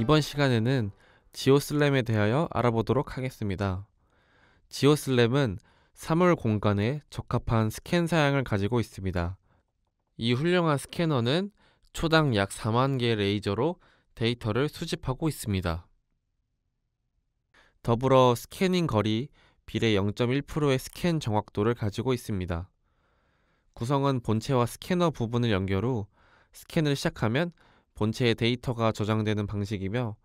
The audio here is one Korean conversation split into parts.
이번 시간에는 지오슬램에 대하여 알아보도록 하겠습니다. 지오슬램은 사물 공간에 적합한 스캔 사양을 가지고 있습니다. 이 훌륭한 스캐너는 초당 약 4만 개의 레이저로 데이터를 수집하고 있습니다. 더불어 스캐닝 거리 비례 0.1%의 스캔 정확도를 가지고 있습니다. 구성은 본체와 스캐너 부분을 연결 후 스캔을 시작하면 본체의 데이터가 저장되는 방식이며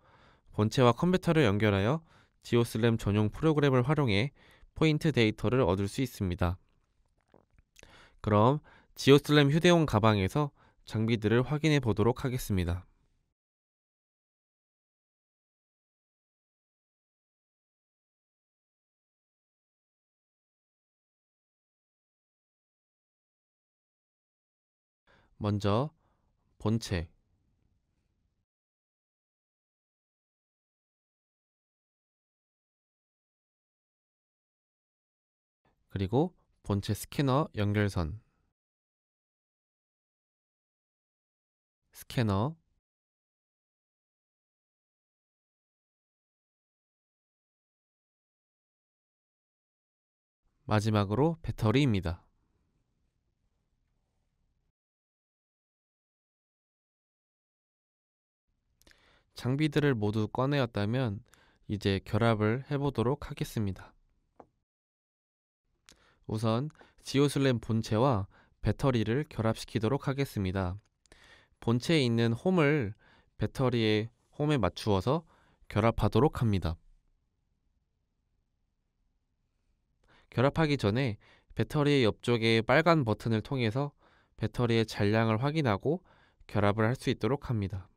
본체와 컴퓨터를 연결하여 지오슬램 전용 프로그램을 활용해 포인트 데이터를 얻을 수 있습니다. 그럼 지오슬램 휴대용 가방에서 장비들을 확인해 보도록 하겠습니다. 먼저 본체 그리고 본체 스캐너 연결선 스캐너 마지막으로 배터리입니다. 장비들을 모두 꺼내었다면 이제 결합을 해보도록 하겠습니다. 우선 지오슬램 본체와 배터리를 결합시키도록 하겠습니다. 본체에 있는 홈을 배터리의 홈에 맞추어서 결합하도록 합니다. 결합하기 전에 배터리의 옆쪽에 빨간 버튼을 통해서 배터리의 잔량을 확인하고 결합을 할 수 있도록 합니다.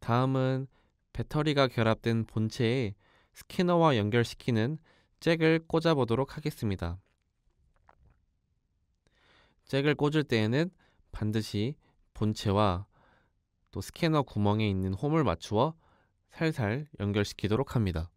다음은 배터리가 결합된 본체에 스캐너와 연결시키는 잭을 꽂아 보도록 하겠습니다. 잭을 꽂을 때에는 반드시 본체와 또 스캐너 구멍에 있는 홈을 맞추어 살살 연결시키도록 합니다.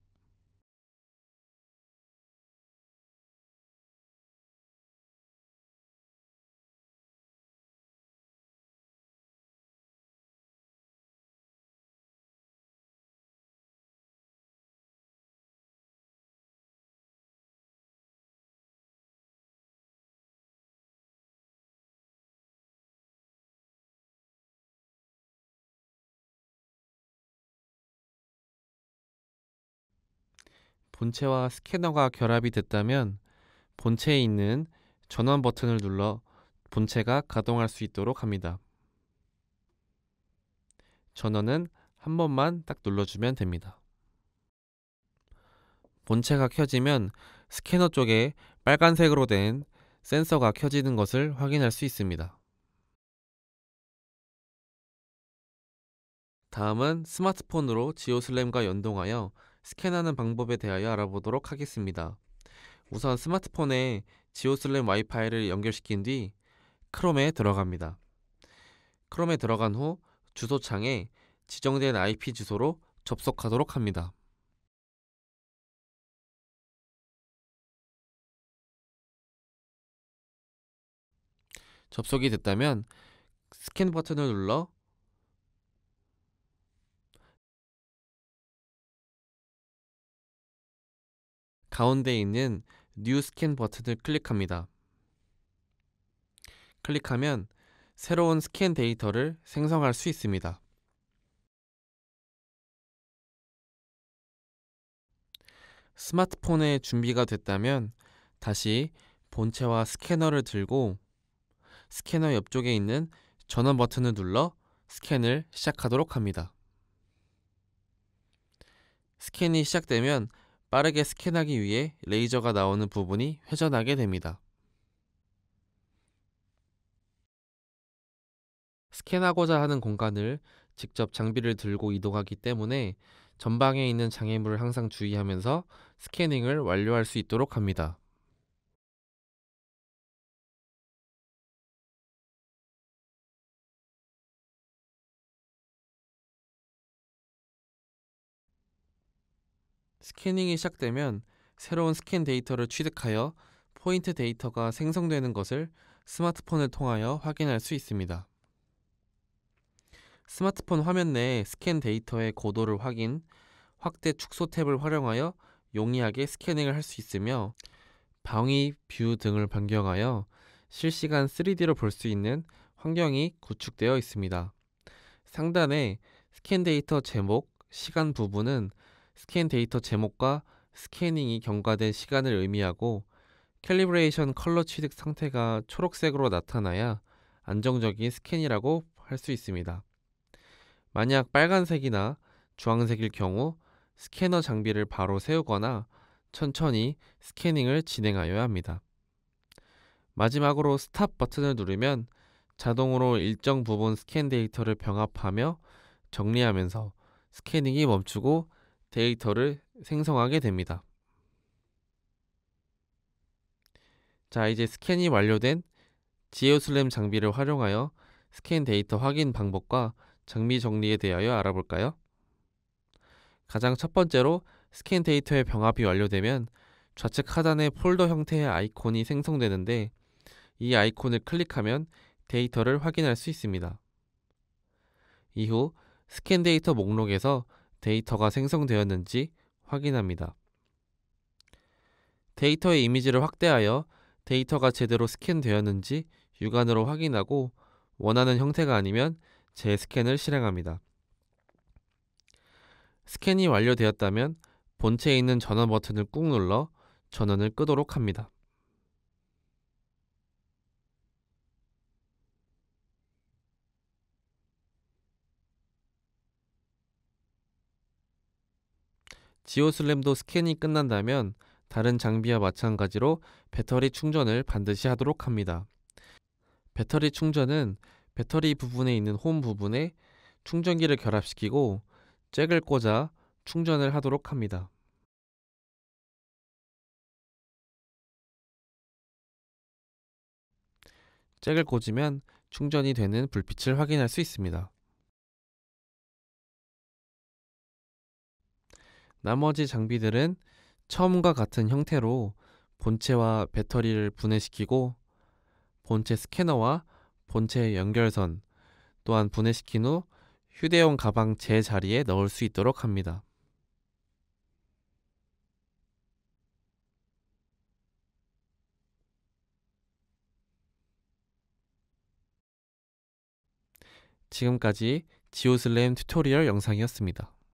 본체와 스캐너가 결합이 됐다면 본체에 있는 전원 버튼을 눌러 본체가 가동할 수 있도록 합니다. 전원은 한 번만 딱 눌러주면 됩니다. 본체가 켜지면 스캐너 쪽에 빨간색으로 된 센서가 켜지는 것을 확인할 수 있습니다. 다음은 스마트폰으로 지오슬램과 연동하여 스캔하는 방법에 대하여 알아보도록 하겠습니다. 우선 스마트폰에 지오슬램 와이파이를 연결시킨 뒤 크롬에 들어갑니다. 크롬에 들어간 후 주소창에 지정된 IP 주소로 접속하도록 합니다. 접속이 됐다면 스캔 버튼을 눌러 가운데 있는 뉴스 w 버튼을 클릭합니다. 클릭하면 새로운 스캔 데이터를 생성할 수 있습니다. 스마트폰에 준비가 됐다면 다시 본체와 스캐너를 들고 스캐너 옆쪽에 있는 전원 버튼을 눌러 스캔을 시작하도록 합니다. 스캔이 시작되면 빠르게 스캔하기 위해 레이저가 나오는 부분이 회전하게 됩니다. 스캔하고자 하는 공간을 직접 장비를 들고 이동하기 때문에 전방에 있는 장애물을 항상 주의하면서 스캐닝을 완료할 수 있도록 합니다. 스캐닝이 시작되면 새로운 스캔 데이터를 취득하여 포인트 데이터가 생성되는 것을 스마트폰을 통하여 확인할 수 있습니다. 스마트폰 화면 내에 스캔 데이터의 고도를 확인, 확대 축소 탭을 활용하여 용이하게 스캐닝을 할 수 있으며 방위, 뷰 등을 변경하여 실시간 3D로 볼 수 있는 환경이 구축되어 있습니다. 상단에 스캔 데이터 제목, 시간 부분은 스캔 데이터 제목과 스캐닝이 경과된 시간을 의미하고 캘리브레이션 컬러 취득 상태가 초록색으로 나타나야 안정적인 스캔이라고 할 수 있습니다. 만약 빨간색이나 주황색일 경우 스캐너 장비를 바로 세우거나 천천히 스캐닝을 진행하여야 합니다. 마지막으로 스탑 버튼을 누르면 자동으로 일정 부분 스캔 데이터를 병합하며 정리하면서 스캐닝이 멈추고 데이터를 생성하게 됩니다. 자, 이제 스캔이 완료된 지오슬램 장비를 활용하여 스캔 데이터 확인 방법과 장비 정리에 대하여 알아볼까요? 가장 첫 번째로 스캔 데이터의 병합이 완료되면 좌측 하단에 폴더 형태의 아이콘이 생성되는데 이 아이콘을 클릭하면 데이터를 확인할 수 있습니다. 이후 스캔 데이터 목록에서 데이터가 생성되었는지 확인합니다. 데이터의 이미지를 확대하여 데이터가 제대로 스캔되었는지 육안으로 확인하고 원하는 형태가 아니면 재스캔을 실행합니다. 스캔이 완료되었다면 본체에 있는 전원 버튼을 꾹 눌러 전원을 끄도록 합니다. 지오슬램도 스캔이 끝난다면 다른 장비와 마찬가지로 배터리 충전을 반드시 하도록 합니다. 배터리 충전은 배터리 부분에 있는 홈 부분에 충전기를 결합시키고 잭을 꽂아 충전을 하도록 합니다. 잭을 꽂으면 충전이 되는 불빛을 확인할 수 있습니다. 나머지 장비들은 처음과 같은 형태로 본체와 배터리를 분해시키고 본체 스캐너와 본체 연결선 또한 분해시킨 후 휴대용 가방 제 자리에 넣을 수 있도록 합니다. 지금까지 지오슬램 튜토리얼 영상이었습니다.